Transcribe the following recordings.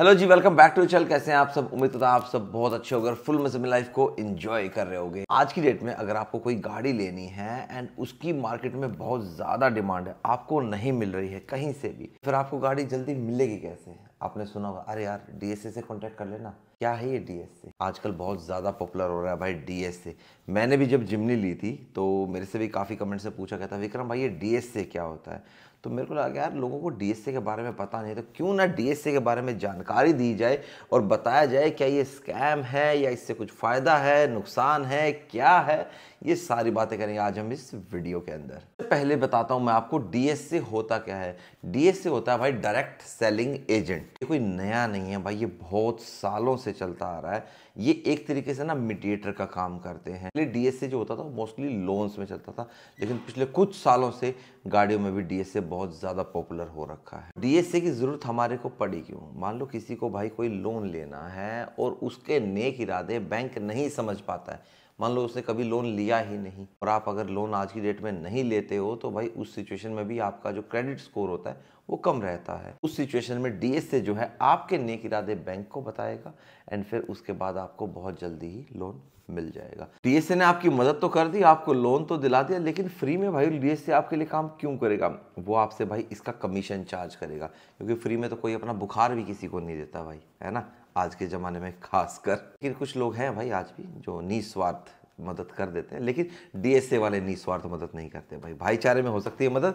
Hello ji welcome back to चल कैसे हैं आप सब उम्मीद होता है आप सब बहुत अच्छे होगे फुल मजे में लाइफ को एंजॉय कर रहे होगे आज की डेट में अगर आपको कोई गाड़ी लेनी है एंड उसकी मार्केट में बहुत ज़्यादा डिमांड है आपको नहीं मिल रही है कहीं से भी फिर आपको गाड़ी जल्दी मिलेगी कैसे आपने सुना होगा अरे यार डीएसए से कॉन्टेक्ट कर लेना क्या है ये डीएसए आजकल बहुत ज़्यादा पॉपुलर हो रहा है भाई डीएसए मैंने भी जब जिमनी ली थी तो मेरे से भी काफ़ी कमेंट से पूछा गया था विक्रम भाई ये डीएसए क्या होता है तो मेरे को लगा यार लोगों को डीएसए के बारे में पता नहीं तो क्यों ना डीएसए के बारे में जानकारी दी जाए और बताया जाए क्या ये स्कैम है या इससे कुछ फ़ायदा है नुकसान है क्या है ये सारी बातें करेंगे आज हम इस वीडियो के अंदर पहले बताता हूँ मैं आपको डीएसए होता क्या है डीएसए होता है भाई डायरेक्ट सेलिंग एजेंट ये कोई नया नहीं है भाई ये बहुत सालों से से चलता आ रहा है ये एक तरीके से ना मिडिएटर का काम करते हैं पहले डीएसए जो होता था मोस्टली लोन्स में चलता था लेकिन पिछले कुछ सालों से गाड़ियों में भी डीएसए बहुत ज़्यादा पॉपुलर हो रखा है डीएसए की ज़रूरत हमारे को पड़ी क्यों मान लो किसी को भाई कोई लोन लेना है और उसके नेक इरादे बैंक नहीं समझ पाता है मान लो उसने कभी लोन लिया ही नहीं और आप अगर लोन आज की डेट में नहीं लेते हो तो भाई उस सिचुएशन में भी आपका जो क्रेडिट स्कोर होता है वो कम रहता है उस सिचुएशन में डीएसए से जो है आपके नेक इरादे बैंक को बताएगा एंड फिर उसके बाद आपको बहुत जल्दी ही लोन मिल जाएगा डीएसए ने आपकी मदद तो कर दी आपको लोन तो दिला दिया लेकिन फ्री में भाई डीएसए आपके लिए काम क्यों करेगा वो आपसे भाई इसका कमीशन चार्ज करेगा क्योंकि फ्री में तो कोई अपना बुखार भी किसी को नहीं देता भाई है ना आज के ज़माने में खासकर लेकिन कुछ लोग हैं भाई आज भी जो निस्वार्थ मदद कर देते हैं लेकिन डीएसए वाले निस्वार्थ मदद नहीं करते भाई भाईचारे में हो सकती है मदद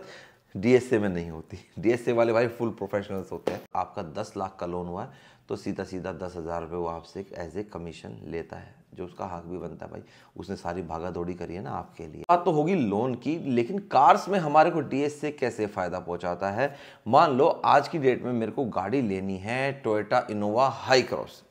डीएसए में नहीं होती डीएसए वाले भाई फुल प्रोफेशनल्स होते हैं आपका दस लाख का लोन हुआ है तो सीधा सीधा दस हज़ार रुपये वो आपसे एज ए कमीशन लेता है जो उसका हक भी बनता है भाई उसने सारी भागा दौड़ी करी है ना आपके लिए बात तो होगी लोन की लेकिन कार्स में हमारे को डीएसए कैसे फ़ायदा पहुंचाता है मान लो आज की डेट में मेरे को गाड़ी लेनी है Toyota Innova Hycross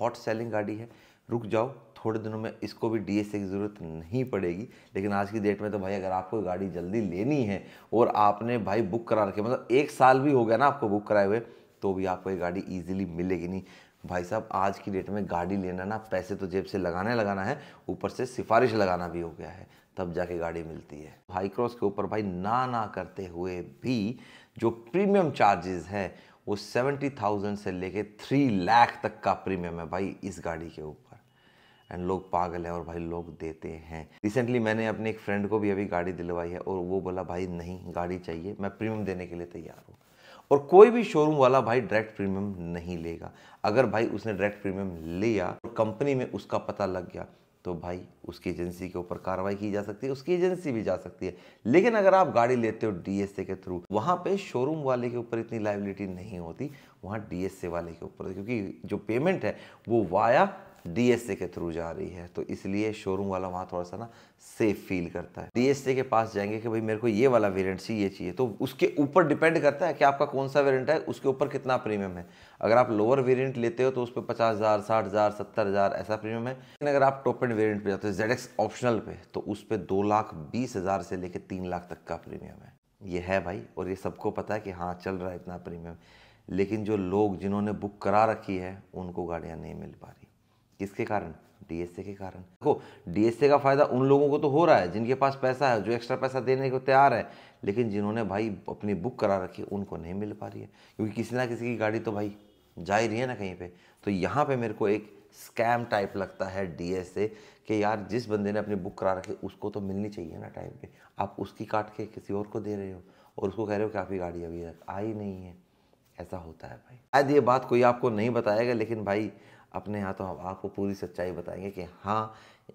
hot selling गाड़ी है रुक जाओ थोड़े दिनों में इसको भी डी की ज़रूरत नहीं पड़ेगी लेकिन आज की डेट में तो भाई अगर आपको गाड़ी जल्दी लेनी है और आपने भाई बुक करा रखी मतलब एक साल भी हो गया ना आपको बुक कराए हुए तो भी आपको ये गाड़ी ईजिली मिलेगी नहीं भाई साहब आज की डेट में गाड़ी लेना ना पैसे तो जेब से लगाने लगाना है ऊपर से सिफारिश लगाना भी हो गया है तब जाके गाड़ी मिलती है हाई क्रॉस के ऊपर भाई ना ना करते हुए भी जो प्रीमियम चार्जेस हैं वो सेवेंटी थाउजेंड से लेके थ्री लाख तक का प्रीमियम है भाई इस गाड़ी के ऊपर एंड लोग पागल है और भाई लोग देते हैं रिसेंटली मैंने अपने एक फ्रेंड को भी अभी गाड़ी दिलवाई है और वो बोला भाई नहीं गाड़ी चाहिए मैं प्रीमियम देने के लिए तैयार हूँ और कोई भी शोरूम वाला भाई डायरेक्ट प्रीमियम नहीं लेगा अगर भाई उसने डायरेक्ट प्रीमियम लिया और कंपनी में उसका पता लग गया तो भाई उसकी एजेंसी के ऊपर कार्रवाई की जा सकती है उसकी एजेंसी भी जा सकती है लेकिन अगर आप गाड़ी लेते हो डीएसए के थ्रू वहाँ पे शोरूम वाले के ऊपर इतनी लाइबिलिटी नहीं होती वहाँ डीएसए वाले के ऊपर क्योंकि जो पेमेंट है वो वाया डीएससी के थ्रू जा रही है तो इसलिए शोरूम वाला वहाँ थोड़ा सा ना सेफ फील करता है डीएससी के पास जाएंगे कि भाई मेरे को ये वाला वेरिएंट चाहिए ये चाहिए तो उसके ऊपर डिपेंड करता है कि आपका कौन सा वेरिएंट है उसके ऊपर कितना प्रीमियम है अगर आप लोअर वेरिएंट लेते हो तो उस पर पचास हज़ार साठ हज़ार सत्तर हज़ार ऐसा प्रीमियम है लेकिन अगर आप टॉप एंड वेरियंट पर जाते हो जेड ऑप्शनल पर तो उस पर दो लाख बीस हज़ार से लेकर तीन लाख तक का प्रीमियम है ये है भाई और ये सबको पता है कि हाँ चल रहा है इतना प्रीमियम लेकिन जो लोग जिन्होंने बुक करा रखी है उनको गाड़ियाँ नहीं मिल पा रही किसके कारण डीएसए के कारण देखो डीएसए का फ़ायदा उन लोगों को तो हो रहा है जिनके पास पैसा है जो एक्स्ट्रा पैसा देने को तैयार है लेकिन जिन्होंने भाई अपनी बुक करा रखी है उनको नहीं मिल पा रही है क्योंकि किसी ना किसी की गाड़ी तो भाई जा ही रही है ना कहीं पे तो यहाँ पे मेरे को एक स्कैम टाइप लगता है डीएसए कि यार जिस बंदे ने अपनी बुक करा रखी उसको तो मिलनी चाहिए ना टाइम पे आप उसकी काट के किसी और को दे रहे हो और उसको कह रहे हो कि आपकी गाड़ी अभी तक आई नहीं है ऐसा होता है भाई शायद ये बात कोई आपको नहीं बताएगा लेकिन भाई अपने हाथों तो आपको पूरी सच्चाई बताएंगे कि हाँ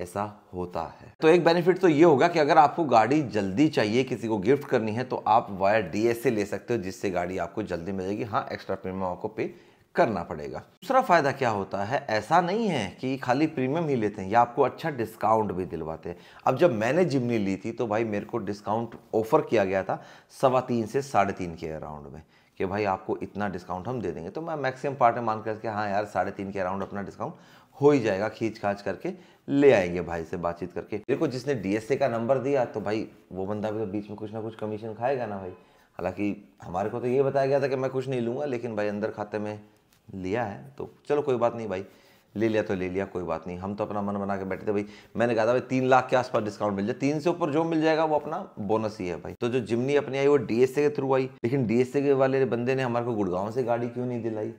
ऐसा होता है तो एक बेनिफिट तो ये होगा कि अगर आपको गाड़ी जल्दी चाहिए किसी को गिफ्ट करनी है तो आप एस डीएसए ले सकते हो जिससे गाड़ी आपको जल्दी मिलेगी हाँ एक्स्ट्रा प्रीमियम आपको पे करना पड़ेगा दूसरा फायदा क्या होता है ऐसा नहीं है कि खाली प्रीमियम ही लेते हैं या आपको अच्छा डिस्काउंट भी दिलवाते हैं अब जब मैंने जिमनी ली थी तो भाई मेरे को डिस्काउंट ऑफर किया गया था सवा तीन से साढ़े तीन के अराउंड में कि भाई आपको इतना डिस्काउंट हम दे देंगे तो मैं मैक्सिमम पार्ट में मान करके हाँ यार साढ़े तीन के अराउंड अपना डिस्काउंट हो ही जाएगा खींच खाच करके ले आएंगे भाई से बातचीत करके देखो जिसने डीएसए का नंबर दिया तो भाई वो बंदा भी तो बीच में कुछ ना कुछ कमीशन खाएगा ना भाई हालांकि हमारे को तो ये बताया गया था कि मैं कुछ नहीं लूँगा लेकिन भाई अंदर खाते में लिया है तो चलो कोई बात नहीं भाई ले लिया तो ले लिया कोई बात नहीं हम तो अपना मन बना के बैठे थे भाई मैंने कहा था भाई तीन लाख के आसपास डिस्काउंट मिल जाए तीन से ऊपर जो मिल जाएगा वो अपना बोनस ही है भाई तो जो जिमनी अपनी आई वो डीएसए के थ्रू आई लेकिन डीएसए के वाले बंदे ने हमारे को गुड़गांव से गाड़ी क्यों नहीं दिलाई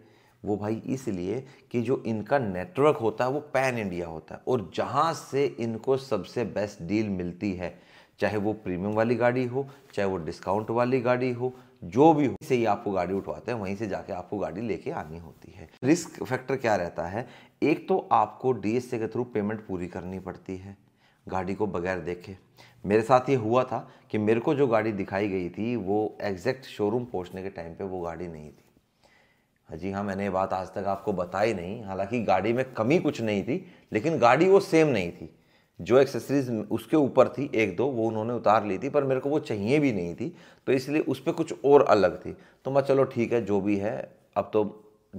वो भाई इसलिए कि जो इनका नेटवर्क होता है वो पैन इंडिया होता है और जहाँ से इनको सबसे बेस्ट डील मिलती है चाहे वो प्रीमियम वाली गाड़ी हो चाहे वो डिस्काउंट वाली गाड़ी हो जो भी हो से ही आपको गाड़ी उठवाते हैं वहीं से जाके आपको गाड़ी लेके आनी होती है रिस्क फैक्टर क्या रहता है एक तो आपको डीएसए के थ्रू पेमेंट पूरी करनी पड़ती है गाड़ी को बगैर देखे मेरे साथ ये हुआ था कि मेरे को जो गाड़ी दिखाई गई थी वो एग्जैक्ट शोरूम पहुँचने के टाइम पर वो गाड़ी नहीं थी जी हाँ मैंने ये बात आज तक आपको बताई नहीं हालांकि गाड़ी में कमी कुछ नहीं थी लेकिन गाड़ी वो सेम नहीं थी जो एक्सेसरीज उसके ऊपर थी एक दो वो उन्होंने उतार ली थी पर मेरे को वो चाहिए भी नहीं थी तो इसलिए उस पर कुछ और अलग थी तो मैं चलो ठीक है जो भी है अब तो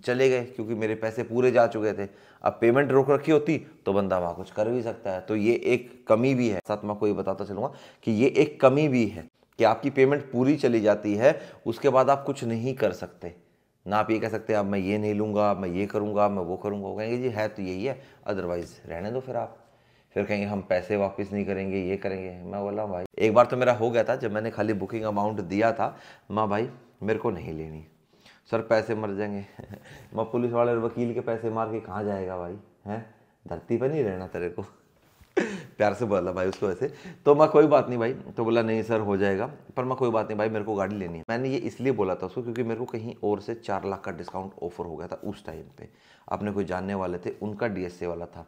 चले गए क्योंकि मेरे पैसे पूरे जा चुके थे अब पेमेंट रोक रखी होती तो बंदा वहाँ कुछ कर भी सकता है तो ये एक कमी भी है साथ मैं कोई बताता चलूँगा कि ये एक कमी भी है कि आपकी पेमेंट पूरी चली जाती है उसके बाद आप कुछ नहीं कर सकते ना आप ये कह सकते अब मैं ये नहीं लूँगा मैं ये करूँगा मैं वो करूँगा वो कहेंगे जी है तो यही है अदरवाइज़ रहने दो फिर आप फिर कहेंगे हम पैसे वापस नहीं करेंगे ये करेंगे मैं बोला भाई एक बार तो मेरा हो गया था जब मैंने खाली बुकिंग अमाउंट दिया था माँ भाई मेरे को नहीं लेनी सर पैसे मर जाएंगे मैं पुलिस वाले वकील के पैसे मार के कहाँ जाएगा भाई हैं धरती पर नहीं रहना तेरे को प्यार से बोला भाई उसको ऐसे तो मैं कोई बात नहीं भाई तो बोला नहीं सर हो जाएगा पर मैं कोई बात नहीं भाई मेरे को गाड़ी लेनी है मैंने ये इसलिए बोला था उसको क्योंकि मेरे को कहीं और से चार लाख का डिस्काउंट ऑफर हो गया था उस टाइम पे अपने कोई जानने वाले थे उनका डीएसए वाला था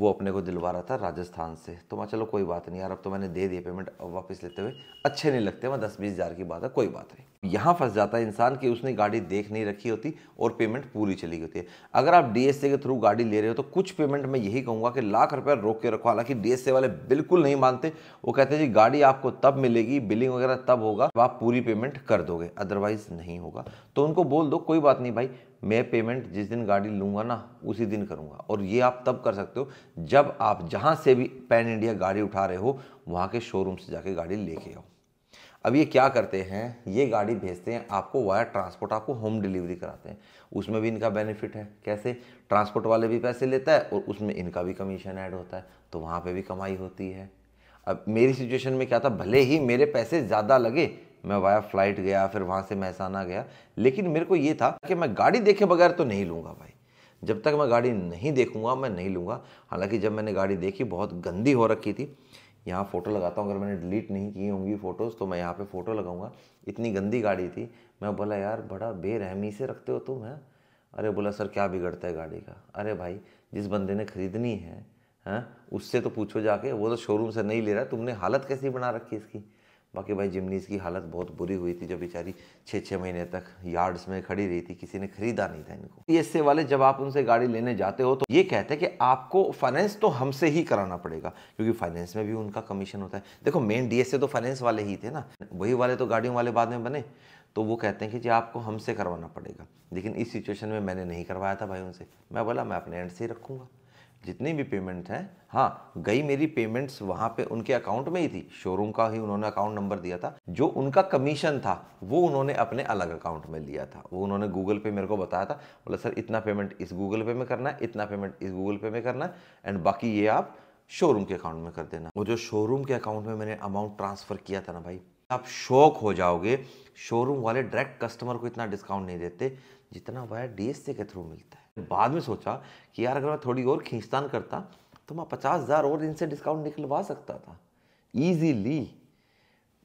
वो अपने को दिलवा रहा था राजस्थान से तो मैं चलो कोई बात नहीं यार अब तो मैंने दे दिए पेमेंट वापस लेते हुए अच्छे नहीं लगते मैं दस बीस हज़ार की बात है कोई बात नहीं यहाँ फंस जाता है इंसान कि उसने गाड़ी देख नहीं रखी होती और पेमेंट पूरी चली गई होती है अगर आप डीएसए के थ्रू गाड़ी ले रहे हो तो कुछ पेमेंट मैं यही कहूँगा कि लाख रुपया रोक के रखो हालांकि डीएसए वाले बिल्कुल नहीं मानते वो कहते हैं जी गाड़ी आपको तब मिलेगी बिलिंग वगैरह तब होगा तो आप पूरी पेमेंट कर दोगे अदरवाइज नहीं होगा तो उनको बोल दो कोई बात नहीं भाई मैं पेमेंट जिस दिन गाड़ी लूँगा ना उसी दिन करूँगा और ये आप तब कर सकते हो जब आप जहाँ से भी पैन इंडिया गाड़ी उठा रहे हो वहाँ के शोरूम से जाके गाड़ी लेके आओ अब ये क्या करते हैं ये गाड़ी भेजते हैं आपको वाया ट्रांसपोर्ट आपको होम डिलीवरी कराते हैं उसमें भी इनका बेनिफिट है कैसे ट्रांसपोर्ट वाले भी पैसे लेता है और उसमें इनका भी कमीशन ऐड होता है तो वहाँ पर भी कमाई होती है अब मेरी सिचुएशन में क्या था भले ही मेरे पैसे ज़्यादा लगे मैं वाया फ्लाइट गया फिर वहाँ से महसाना गया लेकिन मेरे को ये था कि मैं गाड़ी देखे बगैर तो नहीं लूँगा भाई जब तक मैं गाड़ी नहीं देखूँगा मैं नहीं लूँगा हालांकि जब मैंने गाड़ी देखी बहुत गंदी हो रखी थी यहाँ फ़ोटो लगाता हूँ अगर मैंने डिलीट नहीं की होंगी फ़ोटोज़ तो मैं यहाँ पे फ़ोटो लगाऊंगा इतनी गंदी गाड़ी थी मैं बोला यार बड़ा बेरहमी से रखते हो तुम है अरे बोला सर क्या बिगड़ता है गाड़ी का अरे भाई जिस बंदे ने ख़रीदनी है हैं उससे तो पूछो जाके वो तो शोरूम से नहीं ले रहा तुमने हालत कैसी बना रखी इसकी बाकी भाई जिमनीस की हालत बहुत बुरी हुई थी जो बेचारी छः छः महीने तक यार्ड्स में खड़ी रही थी किसी ने खरीदा नहीं था इनको पीएसए वाले जब आप उनसे गाड़ी लेने जाते हो तो ये कहते हैं कि आपको फाइनेंस तो हमसे ही कराना पड़ेगा क्योंकि फाइनेंस में भी उनका कमीशन होता है देखो मेन डीएसए तो फाइनेंस वाले ही थे ना वही वाले तो गाड़ियों वाले बाद में बने तो वो कहते हैं कि जी आपको हमसे करवाना पड़ेगा लेकिन इस सिचुएशन में मैंने नहीं करवाया था भाई उनसे मैं बोला मैं अपने एंड से ही रखूँगा जितनी भी पेमेंट हैं हाँ गई मेरी पेमेंट्स वहाँ पे उनके अकाउंट में ही थी शोरूम का ही उन्होंने अकाउंट नंबर दिया था जो उनका कमीशन था वो उन्होंने अपने अलग अकाउंट में लिया था वो उन्होंने गूगल पे मेरे को बताया था बोला सर इतना पेमेंट इस गूगल पे में करना है इतना पेमेंट इस गूगल पे में करना है एंड बाकी ये आप शोरूम के अकाउंट में कर देना वो जो शोरूम के अकाउंट में मैंने अमाउंट ट्रांसफ़र किया था ना भाई आप शौक हो जाओगे शोरूम वाले डायरेक्ट कस्टमर को इतना डिस्काउंट नहीं देते जितना वायर डीएससी के थ्रू मिलता है बाद में सोचा कि यार अगर मैं थोड़ी और खींचतान करता तो मैं पचास हज़ार और इनसे डिस्काउंट निकलवा सकता था ईजीली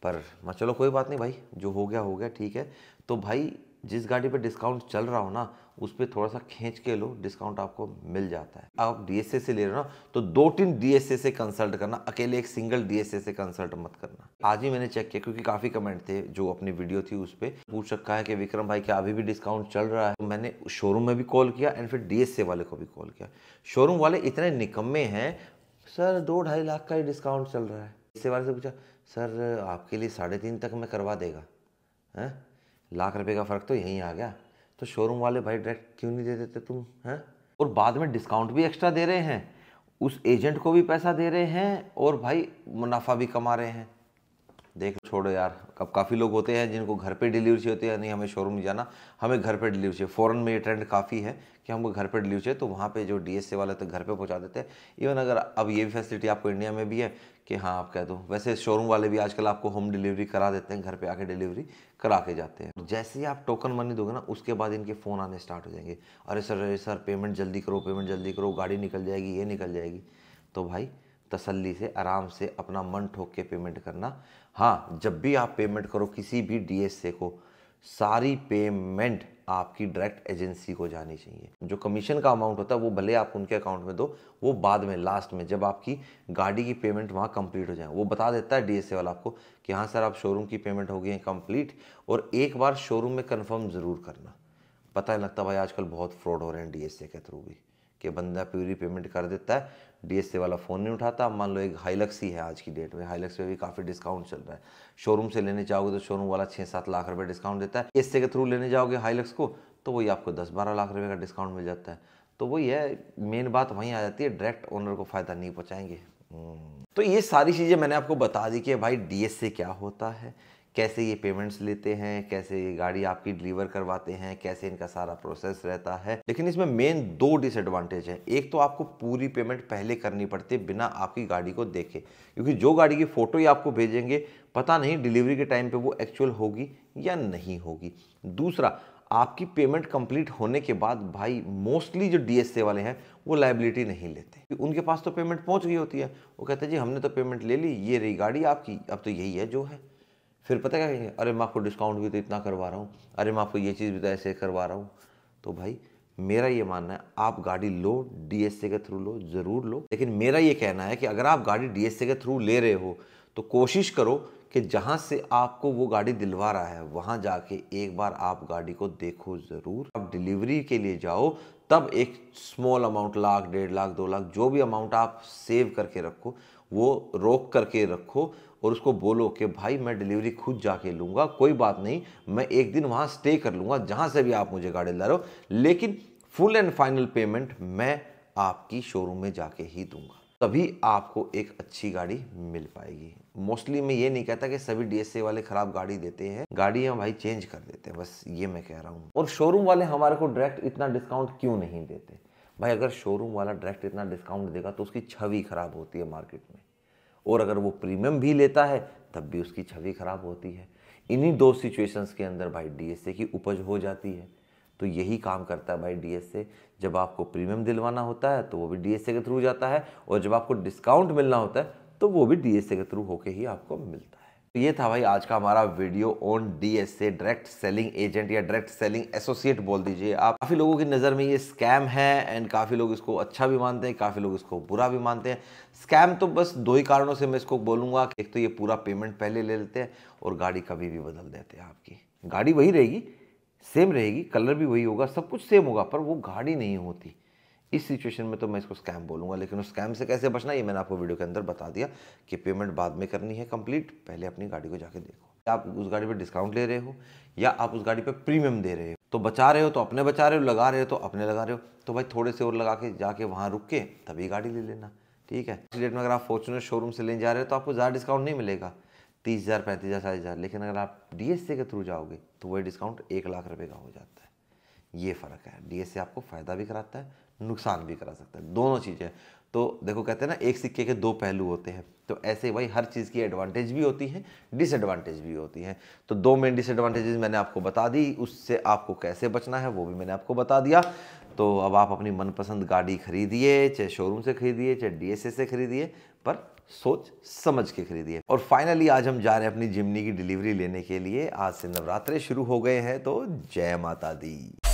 पर मैं चलो कोई बात नहीं भाई जो हो गया हो गया ठीक है तो भाई जिस गाड़ी पे डिस्काउंट चल रहा हो ना उस पर थोड़ा सा खींच के लो डिस्काउंट आपको मिल जाता है आप डीएसए से ले रहे हो ना तो दो तीन डीएसए से कंसल्ट करना अकेले एक सिंगल डीएसए से कंसल्ट मत करना आज ही मैंने चेक किया क्योंकि काफ़ी कमेंट थे जो अपनी वीडियो थी उस पर पूछ रखा है कि विक्रम भाई क्या अभी भी डिस्काउंट चल रहा है तो मैंने शोरूम में भी कॉल किया एंड फिर डीएसए वाले को भी कॉल किया शोरूम वाले इतने निकम्मे हैं सर दो ढाई लाख का ही डिस्काउंट चल रहा है इससे वाले से पूछा सर आपके लिए साढ़े तीन तक मैं करवा देगा हैं लाख रुपए का फ़र्क तो यहीं आ गया तो शोरूम वाले भाई डायरेक्ट क्यों नहीं दे देते तुम हैं और बाद में डिस्काउंट भी एक्स्ट्रा दे रहे हैं उस एजेंट को भी पैसा दे रहे हैं और भाई मुनाफा भी कमा रहे हैं देख छोड़ो यार अब काफ़ी लोग होते हैं जिनको घर पे डिलीवरी चाहिए होती है नहीं हमें शोरूम नहीं जाना हमें घर पे डिलीवरी चाहिए फ़ौरन में ये ट्रेंड काफ़ी है कि हमको घर पे डिलीवरी चाहिए तो वहाँ पे जो डी वाले तो घर पे पहुँचा देते हैं इवन अगर अब ये भी फैसिलिटी आपको इंडिया में भी है कि हाँ आप कह दो वैसे शोरूम वाले भी आजकल आपको होम डिलीवरी करा देते हैं घर पर आके डिलीवरी करा के जाते हैं जैसे ही आप टोकन मनी दोगे ना उसके बाद इनके फ़ोन आने स्टार्ट हो जाएंगे अरे सर अरे सर पेमेंट जल्दी करो पेमेंट जल्दी करो गाड़ी निकल जाएगी ये निकल जाएगी तो भाई तसल्ली से आराम से अपना मन ठोक के पेमेंट करना हाँ जब भी आप पेमेंट करो किसी भी ए को सारी पेमेंट आपकी डायरेक्ट एजेंसी को जानी चाहिए जो कमीशन का अमाउंट होता है वो भले आप उनके अकाउंट में दो वो बाद में लास्ट में जब आपकी गाड़ी की पेमेंट वहाँ कंप्लीट हो जाए वो बता देता है ए वाला आपको कि हाँ सर आप शोरूम की पेमेंट हो गई है कंप्लीट और एक बार शोरूम में कन्फर्म ज़रूर करना पता लगता भाई आजकल बहुत फ्रॉड हो रहे हैं ए के थ्रू भी कि बंदा पूरी पेमेंट कर देता है डीएससी वाला फ़ोन नहीं उठाता मान लो एक हाईलक्स ही है आज की डेट में हाईलक्स पे भी काफ़ी डिस्काउंट चल रहा है शोरूम से लेने जाओगे तो शोरूम वाला छः सात लाख रुपये डिस्काउंट देता है इससे के थ्रू लेने जाओगे हाईलक्स को तो वही आपको दस बारह लाख रुपये का डिस्काउंट मिल जाता है तो वही है मेन बात वहीं आ जाती है डायरेक्ट ओनर को फ़ायदा नहीं पहुँचाएंगे हम्म। तो ये सारी चीज़ें मैंने आपको बता दी कि भाई डी क्या होता है कैसे ये पेमेंट्स लेते हैं कैसे ये गाड़ी आपकी डिलीवर करवाते हैं कैसे इनका सारा प्रोसेस रहता है लेकिन इसमें मेन दो डिसएडवांटेज है एक तो आपको पूरी पेमेंट पहले करनी पड़ती है बिना आपकी गाड़ी को देखे क्योंकि जो गाड़ी की फ़ोटो ही आपको भेजेंगे पता नहीं डिलीवरी के टाइम पर वो एक्चुअल होगी या नहीं होगी दूसरा आपकी पेमेंट कंप्लीट होने के बाद भाई मोस्टली जो डीएसए वाले हैं वो लाइबिलिटी नहीं लेते उनके पास तो पेमेंट पहुंच गई होती है वो कहते हैं जी हमने तो पेमेंट ले ली ये रही गाड़ी आपकी अब तो यही है जो है फिर पता क्या कहेंगे अरे मैं आपको डिस्काउंट भी तो इतना करवा रहा हूँ अरे मैं आपको ये चीज़ भी तो ऐसे करवा रहा हूँ तो भाई मेरा ये मानना है आप गाड़ी लो डी के थ्रू लो ज़रूर लो लेकिन मेरा ये कहना है कि अगर आप गाड़ी डी के थ्रू ले रहे हो तो कोशिश करो कि जहाँ से आपको वो गाड़ी दिलवा रहा है वहाँ जाके एक बार आप गाड़ी को देखो ज़रूर आप डिलीवरी के लिए जाओ तब एक स्मॉल अमाउंट लाख डेढ़ लाख दो लाख जो भी अमाउंट आप सेव करके रखो वो रोक करके रखो और उसको बोलो कि भाई मैं डिलीवरी खुद जाके लूँगा कोई बात नहीं मैं एक दिन वहाँ स्टे कर लूँगा जहाँ से भी आप मुझे गाड़ी ला रहे हो लेकिन फुल एंड फाइनल पेमेंट मैं आपकी शोरूम में जाके ही दूंगा तभी आपको एक अच्छी गाड़ी मिल पाएगी मोस्टली मैं ये नहीं कहता कि सभी डीएसए वाले खराब गाड़ी देते हैं गाड़ी हम भाई चेंज कर देते हैं बस ये मैं कह रहा हूँ और शोरूम वाले हमारे को डायरेक्ट इतना डिस्काउंट क्यों नहीं देते भाई अगर शोरूम वाला डायरेक्ट इतना डिस्काउंट देगा तो उसकी छवि खराब होती है मार्केट में और अगर वो प्रीमियम भी लेता है तब भी उसकी छवि खराब होती है इन्हीं दो सिचुएशंस के अंदर भाई डीएसए की उपज हो जाती है तो यही काम करता है भाई डीएसए जब आपको प्रीमियम दिलवाना होता है तो वो भी डीएसए के थ्रू जाता है और जब आपको डिस्काउंट मिलना होता है तो वो भी डीएसए के थ्रू होके ही आपको मिलता है तो ये था भाई आज का हमारा video on DSA direct selling agent या डायरेक्ट सेलिंग एसोसिएट बोल दीजिए आप काफ़ी लोगों की नज़र में ये स्कैम है एंड काफ़ी लोग इसको अच्छा भी मानते हैं काफ़ी लोग इसको बुरा भी मानते हैं स्कैम तो बस दो ही कारणों से मैं इसको बोलूँगा कि एक तो ये पूरा पेमेंट पहले ले लेते हैं और गाड़ी कभी भी बदल देते हैं आपकी गाड़ी वही रहेगी सेम रहेगी कलर भी वही होगा सब कुछ सेम होगा पर वो गाड़ी नहीं होती इस सिचुएशन में तो मैं इसको स्कैम बोलूँगा लेकिन उस स्कैम से कैसे बचना ये मैंने आपको वीडियो के अंदर बता दिया कि पेमेंट बाद में करनी है कंप्लीट पहले अपनी गाड़ी को जाके देखो आप उस गाड़ी पर डिस्काउंट ले रहे हो या आप उस गाड़ी पर प्रीमियम दे रहे हो तो बचा रहे हो तो अपने बचा रहे हो लगा रहे हो तो अपने लगा रहे हो तो भाई थोड़े से और लगा के जाके वहाँ रुक के तभी गाड़ी ले लेना ठीक है डेट में अगर आप फॉर्चुनर शोरूम से लेने जा रहे हो तो आपको ज़्यादा डिस्काउंट नहीं मिलेगा तीस हज़ार पैंतीस हज़ार चालीस हज़ार लेकिन अगर आप डीएससी के थ्रू जाओगे तो वही डिस्काउंट एक लाख रुपए का हो जाता है ये फ़र्क है डीएससी आपको फ़ायदा भी कराता है नुकसान भी करा सकता है दोनों चीज़ें तो देखो कहते हैं ना एक सिक्के के दो पहलू होते हैं तो ऐसे भाई हर चीज़ की एडवांटेज भी होती है डिसएडवांटेज भी होती है तो दो मेन डिसएडवांटेजेस मैंने आपको बता दी उससे आपको कैसे बचना है वो भी मैंने आपको बता दिया तो अब आप अपनी मनपसंद गाड़ी खरीदिए चाहे शोरूम से खरीदिए चाहे डी से खरीदिए पर सोच समझ के खरीदिए और फाइनली आज हम जा रहे हैं अपनी जिमनी की डिलीवरी लेने के लिए आज से नवरात्रे शुरू हो गए हैं तो जय माता दी